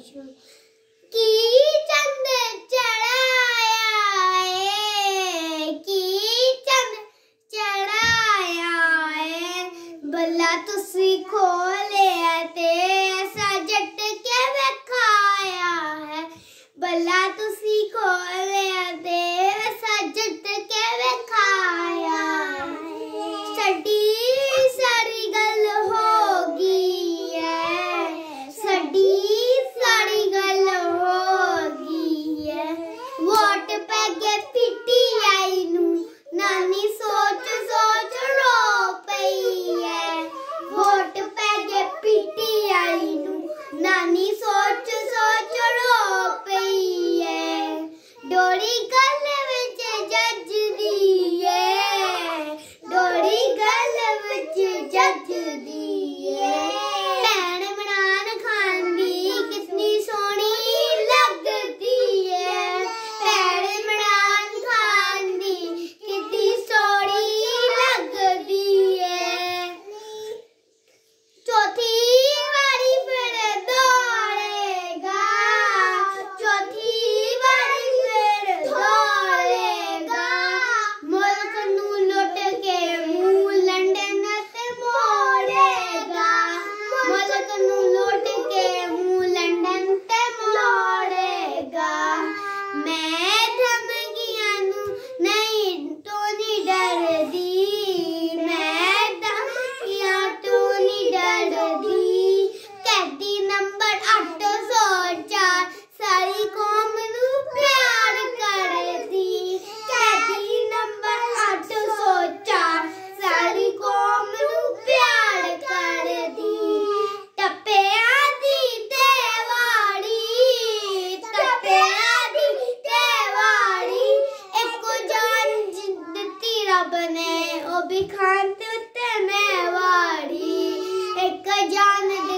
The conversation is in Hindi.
घोषणा की चंद चढ़ाया है की चंद चढ़ाया है बल्ला तुसी के वखाया है बला तुसी खोल संत ते में एक जान